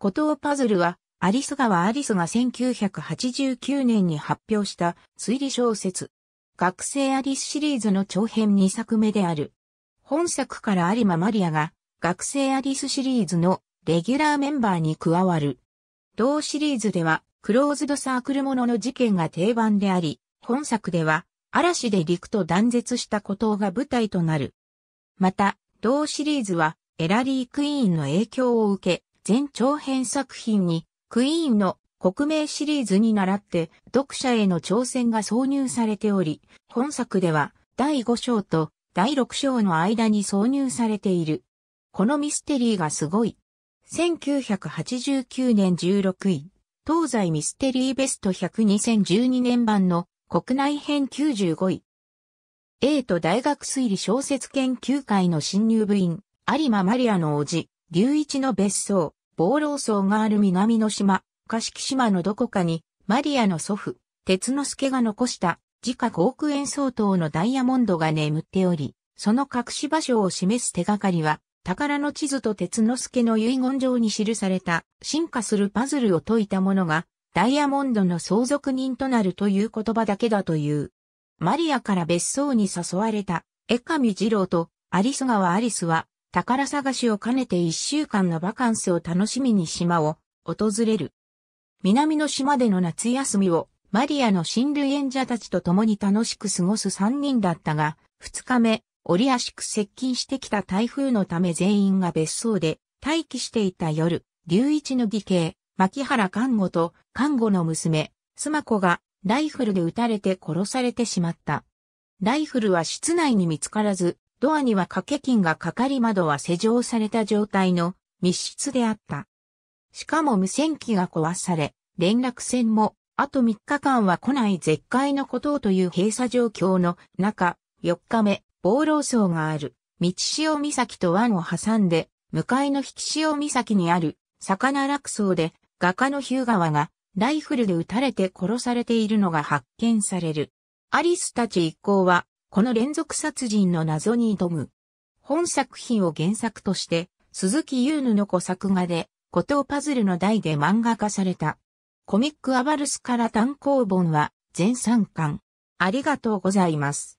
古藤パズルは、アリス川アリスが1989年に発表した推理小説。学生アリスシリーズの長編2作目である。本作から有馬マリアが学生アリスシリーズのレギュラーメンバーに加わる。同シリーズではクローズドサークルものの事件が定番であり、本作では嵐で陸と断絶した孤島が舞台となる。また、同シリーズはエラリー・クイーンの影響を受け、全長編作品に、クイーンの国名シリーズに倣って読者への挑戦が挿入されており、本作では第5章と第6章の間に挿入されている。このミステリーがすごい。1989年16位、東西ミステリーベスト1002012年版の国内編95位。A と大学推理小説研究会の新入部員、有馬マリアの叔父、龍一の別荘、暴老荘がある南の島、敷島のどこかに、マリアの祖父、鉄之助が残した時価5億円相当のダイヤモンドが眠っており、その隠し場所を示す手がかりは、宝の地図と鉄之助の遺言状に記された進化するパズルを解いたものが、ダイヤモンドの相続人となるという言葉だけだという。マリアから別荘に誘われた、江上二郎とアリス川アリスは宝探しを兼ねて一週間のバカンスを楽しみに島を訪れる。南の島での夏休みをマリアの親類演者たちと共に楽しく過ごす三人だったが、二日目、折りしく接近してきた台風のため全員が別荘で待機していた夜、龍一の義兄、牧原看護と看護の娘、妻子がライフルで撃たれて殺されてしまった。ライフルは室内に見つからず、ドアには掛け金がかかり窓は施錠された状態の密室であった。しかも無線機が壊され、連絡船もあと3日間は来ない絶海の孤島という閉鎖状況の中、4日目、暴老層がある、道潮岬と湾を挟んで、向かいの引き潮岬にある、魚落層で、画家のヒュー川が、ライフルで撃たれて殺されているのが発見される。アリスたち一行は、この連続殺人の謎に挑む。本作品を原作として、鈴木優ぬの子作画で、古藤パズルの題で漫画化された。コミックアバルスから単行本は全3巻。ありがとうございます。